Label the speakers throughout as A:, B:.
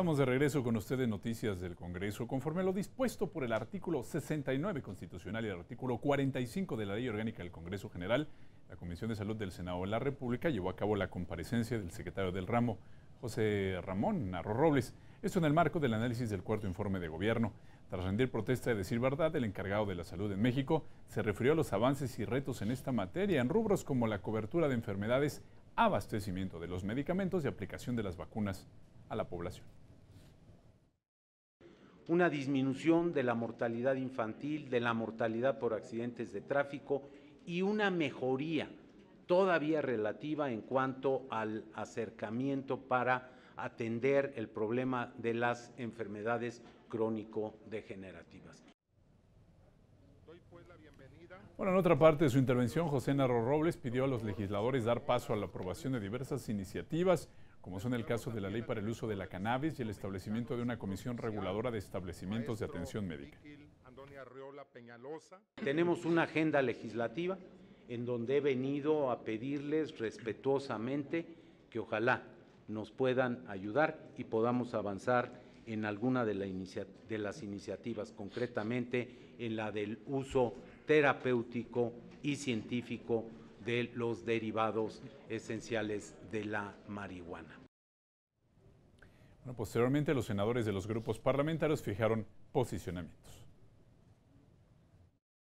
A: Estamos de regreso con ustedes Noticias del Congreso. Conforme a lo dispuesto por el artículo 69 constitucional y el artículo 45 de la Ley Orgánica del Congreso General, la Comisión de Salud del Senado de la República llevó a cabo la comparecencia del secretario del ramo, José Ramón Narro Robles. Esto en el marco del análisis del cuarto informe de gobierno. Tras rendir protesta de decir verdad, el encargado de la salud en México se refirió a los avances y retos en esta materia en rubros como la cobertura de enfermedades, abastecimiento de los medicamentos y aplicación de las vacunas a la población una
B: disminución de la mortalidad infantil, de la mortalidad por accidentes de tráfico y una mejoría todavía relativa en cuanto al acercamiento para atender el problema de las enfermedades crónico-degenerativas.
A: Bueno, en otra parte de su intervención, José Narro Robles pidió a los legisladores dar paso a la aprobación de diversas iniciativas como son el caso de la ley para el uso de la cannabis y el establecimiento de una comisión reguladora de establecimientos de atención médica. Tenemos una agenda legislativa en donde he venido a pedirles
B: respetuosamente que ojalá nos puedan ayudar y podamos avanzar en alguna de, las iniciativas, concretamente en la del uso terapéutico y científico de los derivados esenciales de la marihuana.
A: Bueno, posteriormente, los senadores de los grupos parlamentarios fijaron posicionamientos.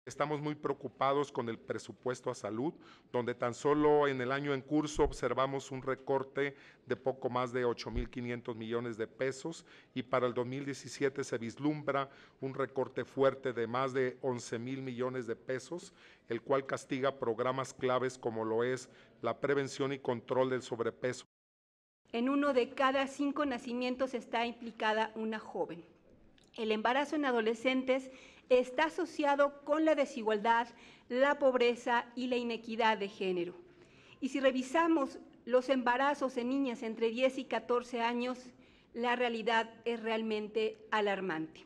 B: Estamos muy preocupados con el presupuesto a salud, donde tan solo en el año en curso observamos un recorte de poco más de 8.500 millones de pesos y para el 2017 se vislumbra un recorte fuerte de más de 11.000 millones de pesos, el cual castiga programas claves como lo es la prevención y control del sobrepeso.
C: En uno de cada cinco nacimientos está implicada una joven. El embarazo en adolescentes está asociado con la desigualdad, la pobreza y la inequidad de género. Y si revisamos los embarazos en niñas entre 10 y 14 años, la realidad es realmente alarmante.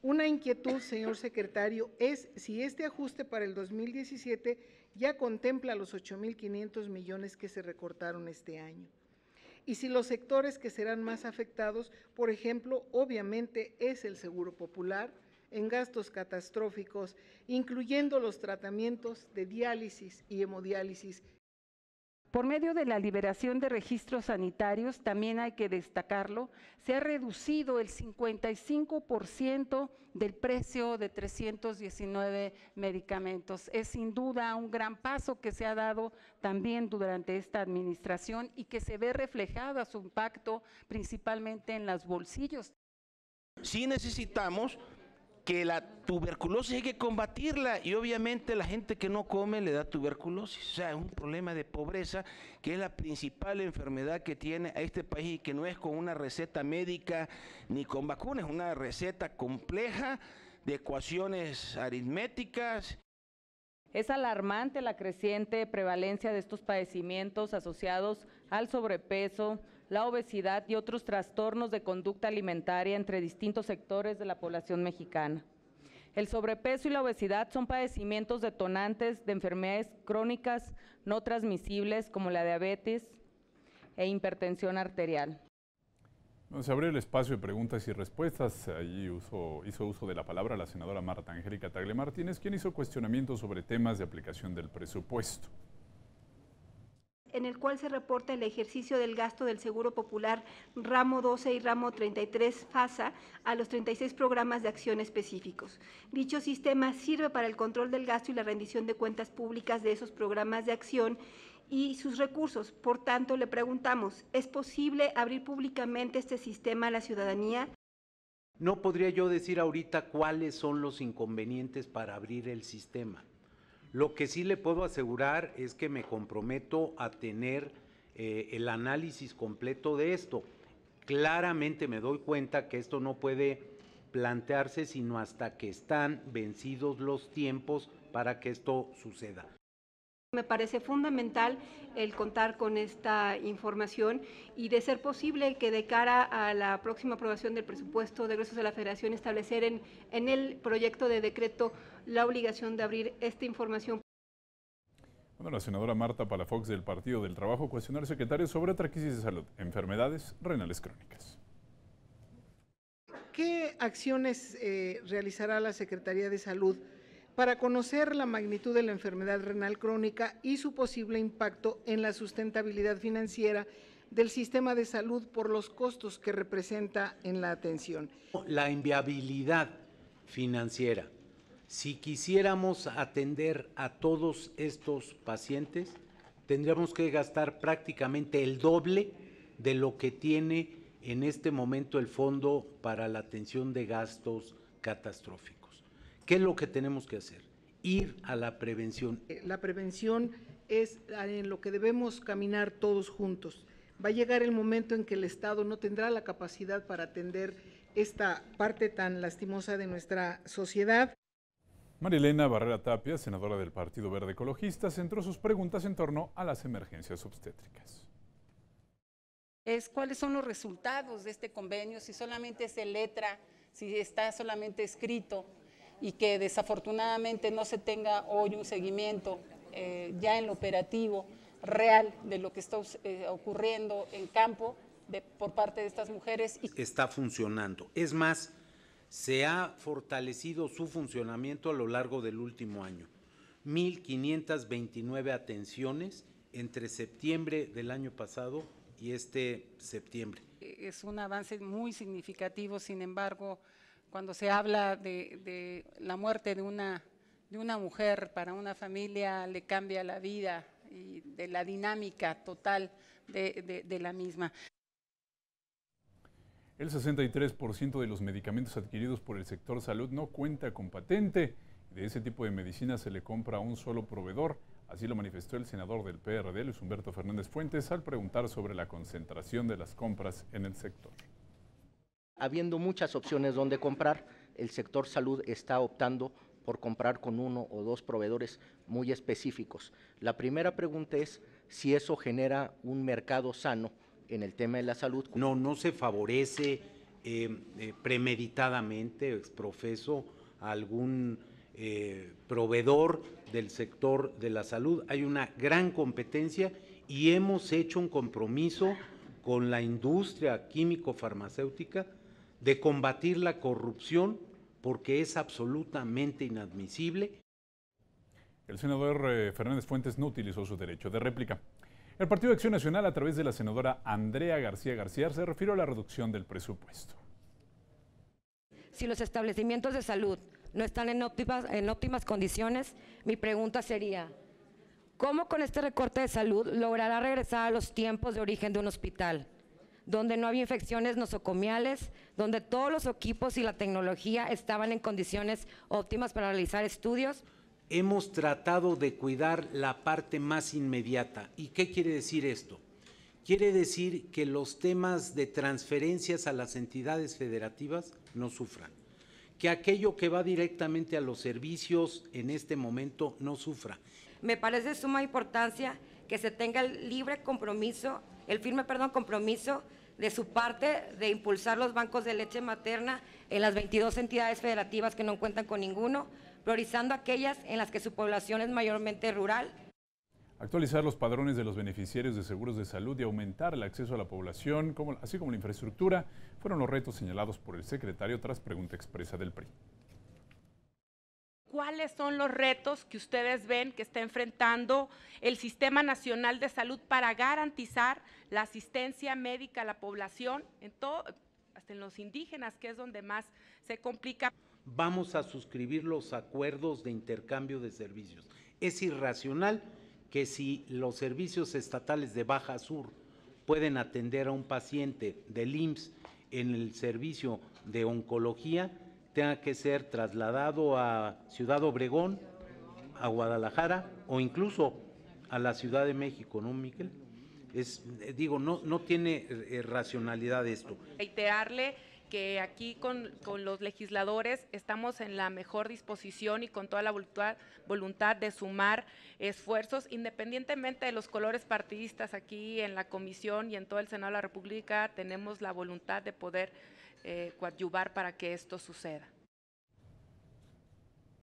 C: Una inquietud, señor secretario,
D: es si este ajuste para el 2017 ya contempla los 8.500 millones que se recortaron este año. Y si los sectores que serán más afectados, por ejemplo, obviamente es el Seguro Popular, en gastos catastróficos, incluyendo los tratamientos de diálisis y hemodiálisis.
E: Por medio de la liberación de registros sanitarios, también hay que destacarlo, se ha reducido el 55% del precio de 319 medicamentos. Es sin duda un gran paso que se ha dado también durante esta administración y que se ve reflejado a su impacto principalmente en los bolsillos.
B: Sí necesitamos que la tuberculosis hay que combatirla y obviamente la gente que no come le da tuberculosis. O sea, es un problema de pobreza que es la principal enfermedad que tiene a este país y que no es con una receta médica ni con vacunas, es una receta compleja de ecuaciones aritméticas.
E: Es alarmante la creciente prevalencia de estos padecimientos asociados al sobrepeso, la obesidad y otros trastornos de conducta alimentaria entre distintos sectores de la población mexicana. El sobrepeso y la obesidad son padecimientos detonantes de enfermedades crónicas no transmisibles como la diabetes e hipertensión arterial.
A: nos se abrió el espacio de preguntas y respuestas. Allí hizo uso de la palabra la senadora Marta Angélica Tagle Martínez, quien hizo cuestionamientos sobre temas de aplicación del presupuesto
C: en el cual se reporta el ejercicio del gasto del Seguro Popular ramo 12 y ramo 33 FASA a los 36 programas de acción específicos. Dicho sistema sirve para el control del gasto y la rendición de cuentas públicas de esos programas de acción y sus recursos. Por tanto, le preguntamos, ¿es posible abrir públicamente este sistema a la ciudadanía?
B: No podría yo decir ahorita cuáles son los inconvenientes para abrir el sistema. Lo que sí le puedo asegurar es que me comprometo a tener eh, el análisis completo de esto. Claramente me doy cuenta que esto no puede plantearse sino hasta que están vencidos los tiempos para que esto suceda.
C: Me parece fundamental el contar con esta información y de ser posible que de cara a la próxima aprobación del presupuesto de egresos de la Federación establecer en, el proyecto de decreto la obligación de abrir esta información.
A: Bueno, la senadora Marta Palafox del Partido del Trabajo cuestionó al secretario sobre otra de salud, enfermedades renales crónicas.
D: ¿Qué acciones eh, realizará la Secretaría de Salud? para conocer la magnitud de la enfermedad renal crónica y su posible impacto en la sustentabilidad financiera del sistema de salud por los costos que representa en la atención.
B: La inviabilidad financiera. Si quisiéramos atender a todos estos pacientes, tendríamos que gastar prácticamente el doble de lo que tiene en este momento el Fondo para la Atención de Gastos Catastróficos. ¿Qué es lo que tenemos que hacer? Ir a la prevención. Eh, la prevención
D: es ah, en lo que debemos caminar todos juntos. Va a llegar el momento en que el Estado no tendrá la capacidad para atender esta parte tan lastimosa de nuestra sociedad.
A: Marilena Barrera Tapia, senadora del Partido Verde Ecologista, centró sus preguntas en torno a las emergencias obstétricas.
E: Es cuáles son los resultados de este convenio, si solamente es letra, si está solamente escrito, y que desafortunadamente no se tenga hoy un seguimiento eh, ya en lo operativo real de lo que está eh, ocurriendo en campo de, por parte de estas mujeres.
B: Y está funcionando. Es más, se ha fortalecido su funcionamiento a lo largo del último año. 1.529 atenciones entre septiembre del año pasado y este septiembre.
E: Es un avance muy significativo, sin embargo, cuando se habla de, la muerte de una, de una mujer para una familia le cambia la vida y de la dinámica total de, la misma.
A: El 63% de los medicamentos adquiridos por el sector salud no cuenta con patente. De ese tipo de medicina se le compra a un solo proveedor. Así lo manifestó el senador del PRD, Luis Humberto Fernández Fuentes, al preguntar sobre la concentración de las compras en el sector
B: habiendo muchas opciones donde comprar, el sector salud está optando por comprar con uno o dos proveedores muy específicos. La primera pregunta es si eso genera un mercado sano en el tema de la salud. No, no se favorece eh, eh, premeditadamente, exprofeso, algún eh, proveedor del sector de la salud. Hay una gran competencia y hemos hecho un compromiso con la industria químico-farmacéutica de combatir la corrupción porque es absolutamente
A: inadmisible. El senador eh, Fernández Fuentes no utilizó su derecho de réplica. El Partido de Acción Nacional, a través de la senadora Andrea García García, se refirió a la reducción del presupuesto.
C: Si los establecimientos de salud no están en óptimas condiciones, mi pregunta sería, ¿cómo con este recorte de salud logrará regresar a los tiempos de origen de un hospital? donde no había infecciones nosocomiales, donde todos los equipos y la tecnología estaban en condiciones óptimas para realizar
B: estudios. Hemos tratado de cuidar la parte más inmediata. ¿Y qué quiere decir esto? Quiere decir que los temas de transferencias a las entidades federativas no sufran, que aquello que va directamente a los servicios en este momento no sufra.
C: Me parece de suma importancia que se tenga el libre compromiso, el firme perdón, compromiso de su parte de impulsar los bancos de leche materna en las 22 entidades federativas que no cuentan con ninguno, priorizando aquellas en las que su población es mayormente rural.
A: Actualizar los padrones de los beneficiarios de seguros de salud y aumentar el acceso a la población, así como la infraestructura, fueron los retos señalados por el secretario tras pregunta expresa del PRI.
E: ¿Cuáles son los retos que ustedes ven que está enfrentando el Sistema Nacional de Salud para garantizar la asistencia médica a la población, en todo, hasta en los indígenas, que es donde más se complica?
B: Vamos a suscribir los acuerdos de intercambio de servicios. Es irracional que si los servicios estatales de Baja Sur pueden atender a un paciente del IMSS en el servicio de oncología, tenga que ser trasladado a Ciudad Obregón, a Guadalajara o incluso a la Ciudad de México, ¿no, Miquel? Eh, digo, no, no tiene eh, eh, racionalidad esto.
E: Reiterarle que aquí con, los legisladores estamos en la mejor disposición y con toda la voluntad de sumar esfuerzos, independientemente de los colores partidistas aquí en la comisión y en todo el Senado de la República, tenemos la voluntad de poder eh, coadyuvar para que esto suceda.